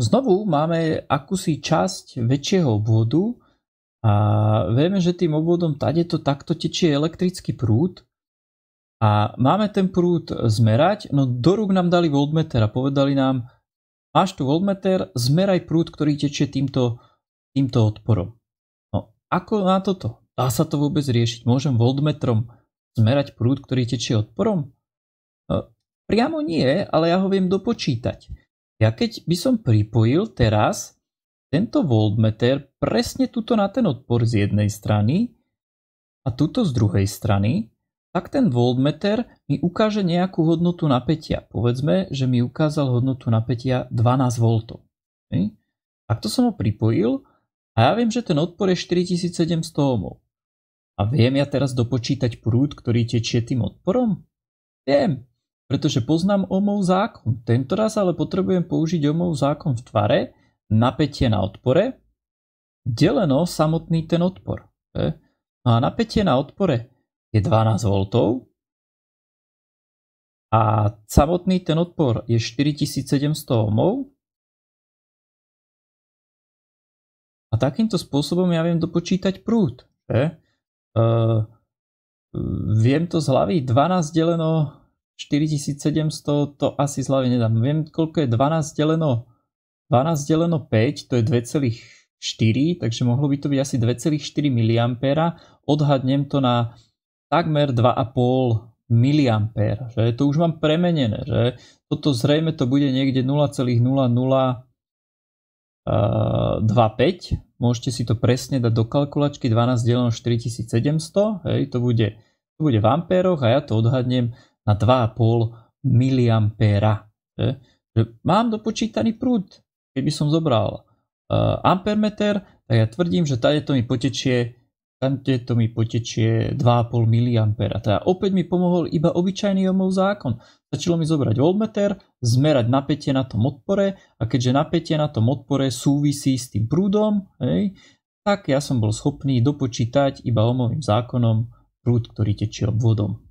Znovu máme akúsi časť väčšieho obvodu a vieme, že tým obvodom tade to takto tečie elektrický prúd a máme ten prúd zmerať, no do rúk nám dali voltmeter a povedali nám, máš tu voltmeter, zmeraj prúd, ktorý tečie týmto, týmto odporom. No ako na toto? Dá sa to vôbec riešiť? Môžem voltmetrom zmerať prúd, ktorý tečie odporom? No, priamo nie, ale ja ho viem dopočítať. Ja keď by som pripojil teraz tento voltmeter presne tuto na ten odpor z jednej strany a tuto z druhej strany, tak ten voltmeter mi ukáže nejakú hodnotu napätia. Povedzme, že mi ukázal hodnotu napätia 12 V. Takto som ho pripojil a ja viem, že ten odpor je 4700 Ohm. A viem ja teraz dopočítať prúd, ktorý tečie tým odporom? Viem pretože poznám omov zákon. Tentoraz ale potrebujem použiť omov zákon v tvare, napätie na odpore, deleno samotný ten odpor. E? No a napätie na odpore je 12 V a samotný ten odpor je 4700 ohmov. A takýmto spôsobom ja viem dopočítať prúd. E? E, viem to z hlavy 12 deleno 4700 to asi hlavy nedám. Viem, koľko je 12 deleno, 12 deleno 5, to je 2,4, takže mohlo by to byť asi 2,4 mA. Odhadnem to na takmer 2,5 mA, že to už mám premenené, že toto zrejme to bude niekde 0,0025, e, môžete si to presne dať do kalkulačky 12 deleno 4700, hej, to bude, to bude v ampéroch a ja to odhadnem na 2,5 mA. mám dopočítaný prúd. Keby som zobral uh, ampermeter, tak ja tvrdím, že tady to mi potečie to mi potečie 2,5 mA. Teda opäť mi pomohol iba obyčajný omov zákon. Začalo mi zobrať voltmeter, zmerať napätie na tom odpore a keďže napätie na tom odpore súvisí s tým prúdom, hej, tak ja som bol schopný dopočítať iba omovým zákonom prúd, ktorý tečie obvodom.